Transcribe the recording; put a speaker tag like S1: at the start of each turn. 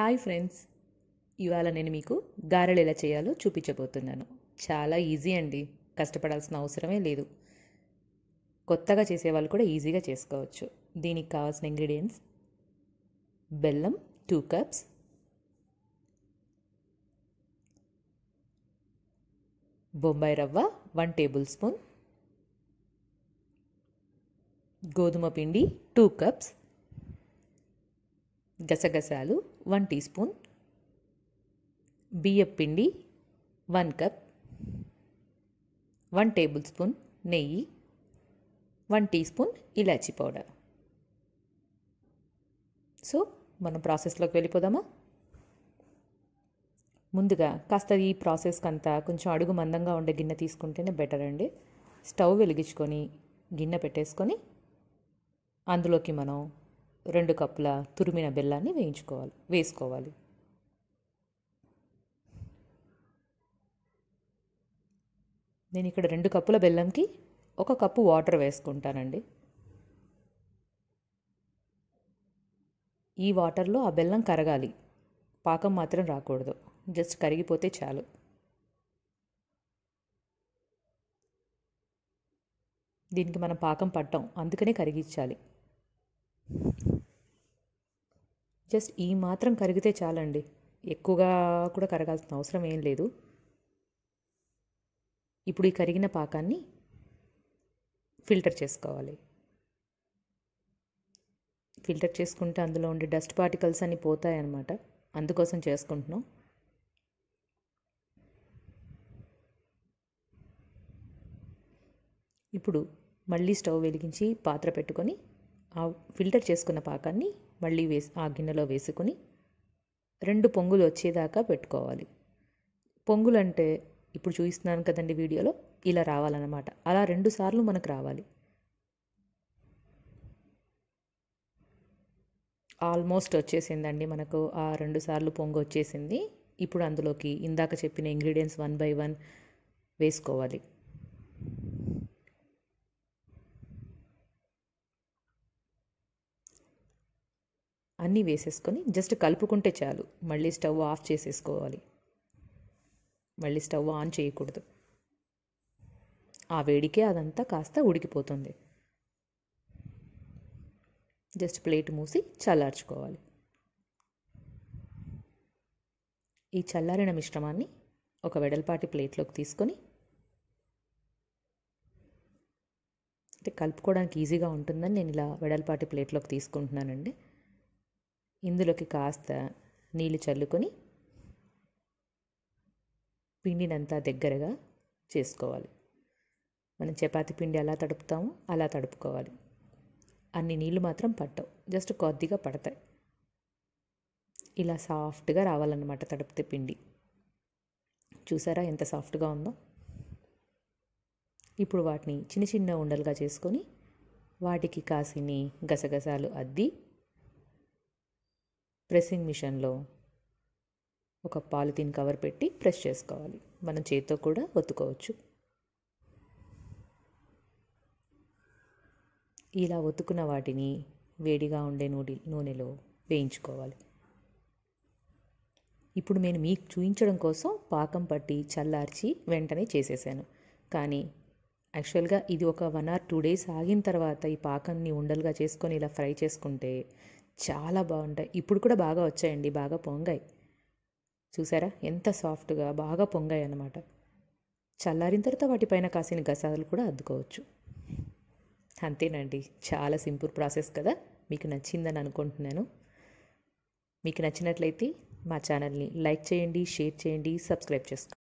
S1: hi friends ఇవాళ నేను మీకు గారెలు ఎలా చేయాలో చూపించబోతున్నాను చాలా ఈజీ అండి కష్టపడాల్సిన అవసరమే లేదు కొత్తగా చేసేవాళ్ళు కూడా ఈజీగా చేసుకోవచ్చు దీనికి కావాల్సిన ఇంగ్రీడియంట్స్ బెల్లం టూ కప్స్ బొంబాయి రవ్వ వన్ టేబుల్ స్పూన్ గోధుమ పిండి టూ కప్స్ గసగసాలు వన్ టీ స్పూన్ బియ్యం పిండి one cup one tablespoon నెయ్యి వన్ టీ స్పూన్ ఇలాచీ పౌడర్ సో మనం ప్రాసెస్లోకి వెళ్ళిపోదామా ముందుగా కాస్త ఈ ప్రాసెస్కి అంతా కొంచెం అడుగు మందంగా ఉండే గిన్నె తీసుకుంటేనే బెటర్ అండి స్టవ్ వెలిగించుకొని గిన్నె పెట్టేసుకొని అందులోకి మనం రెండు కప్పుల తురిమిన బెల్లాన్ని వేయించుకోవాలి వేసుకోవాలి నేను ఇక్కడ రెండు కప్పుల బెల్లంకి ఒక కప్పు వాటర్ వేసుకుంటానండి ఈ వాటర్లో ఆ బెల్లం కరగాలి పాకం మాత్రం రాకూడదు జస్ట్ కరిగిపోతే చాలు దీనికి మనం పాకం పట్టాం అందుకనే కరిగించాలి జస్ట్ ఈ మాత్రం కరిగితే చాలండి ఎక్కువగా కూడా కరగాల్సిన అవసరం ఏం లేదు ఇప్పుడు ఈ కరిగిన పాకాన్ని ఫిల్టర్ చేసుకోవాలి ఫిల్టర్ చేసుకుంటే అందులో ఉండే డస్ట్ పార్టికల్స్ అన్నీ పోతాయన్నమాట అందుకోసం చేసుకుంటున్నాం ఇప్పుడు మళ్ళీ స్టవ్ వెలిగించి పాత్ర పెట్టుకొని ఆ ఫిల్టర్ చేసుకున్న పాకాన్ని మళ్ళీ వేసి ఆ గిన్నెలో వేసుకుని రెండు పొంగులు వచ్చేదాకా పెట్టుకోవాలి పొంగులు అంటే ఇప్పుడు చూపిస్తున్నాను కదండి వీడియోలో ఇలా రావాలన్నమాట అలా రెండు సార్లు మనకు రావాలి ఆల్మోస్ట్ వచ్చేసిందండి మనకు ఆ రెండు సార్లు పొంగు వచ్చేసింది ఇప్పుడు అందులోకి ఇందాక చెప్పిన ఇంగ్రీడియంట్స్ వన్ బై వన్ వేసుకోవాలి అన్నీ వేసేసుకొని జస్ట్ కలుపుకుంటే చాలు మళ్ళీ స్టవ్ ఆఫ్ చేసేసుకోవాలి మళ్ళీ స్టవ్ ఆన్ చేయకూడదు ఆ వేడికే అదంతా కాస్త ఉడికిపోతుంది జస్ట్ ప్లేట్ మూసి చల్లార్చుకోవాలి ఈ చల్లారిన మిశ్రమాన్ని ఒక వెడల్పాటి ప్లేట్లోకి తీసుకొని అంటే కలుపుకోవడానికి ఈజీగా ఉంటుందని నేను ఇలా వెడల్పాటి ప్లేట్లోకి తీసుకుంటున్నానండి ఇందులోకి కాస్త నీళ్ళు చల్లుకొని పిండినంతా దగ్గరగా చేసుకోవాలి మనం చపాతి పిండి ఎలా తడుపుతామో అలా తడుపుకోవాలి అన్ని నీళ్ళు మాత్రం పట్టవు జస్ట్ కొద్దిగా పడతాయి ఇలా సాఫ్ట్గా రావాలన్నమాట తడిపితే పిండి చూసారా ఎంత సాఫ్ట్గా ఉందో ఇప్పుడు వాటిని చిన్న చిన్న ఉండలుగా చేసుకొని వాటికి కాసిని గసగసాలు అద్ది ప్రెస్సింగ్ మిషన్లో ఒక పాలిథిన్ కవర్ పెట్టి ప్రెస్ చేసుకోవాలి మనం చేతితో కూడా ఒత్తుకోవచ్చు ఇలా ఒత్తుకున్న వాటిని వేడిగా ఉండే నూనె నూనెలో వేయించుకోవాలి ఇప్పుడు నేను మీకు చూపించడం కోసం పాకం పట్టి చల్లార్చి వెంటనే చేసేసాను కానీ యాక్చువల్గా ఇది ఒక వన్ ఆర్ టూ డేస్ ఆగిన తర్వాత ఈ పాకంని ఉండలుగా చేసుకొని ఇలా ఫ్రై చేసుకుంటే చాలా బాగుంటాయి ఇప్పుడు కూడా బాగా వచ్చాయండి బాగా పొంగాయి చూసారా ఎంత సాఫ్ట్గా బాగా పొంగాయి అన్నమాట చల్లారిన తర్వాత వాటిపైన కాసిన గసాలు కూడా అద్దుకోవచ్చు అంతేనండి చాలా సింపుల్ ప్రాసెస్ కదా మీకు నచ్చిందని అనుకుంటున్నాను మీకు నచ్చినట్లయితే మా ఛానల్ని లైక్ చేయండి షేర్ చేయండి సబ్స్క్రైబ్ చేసుకోండి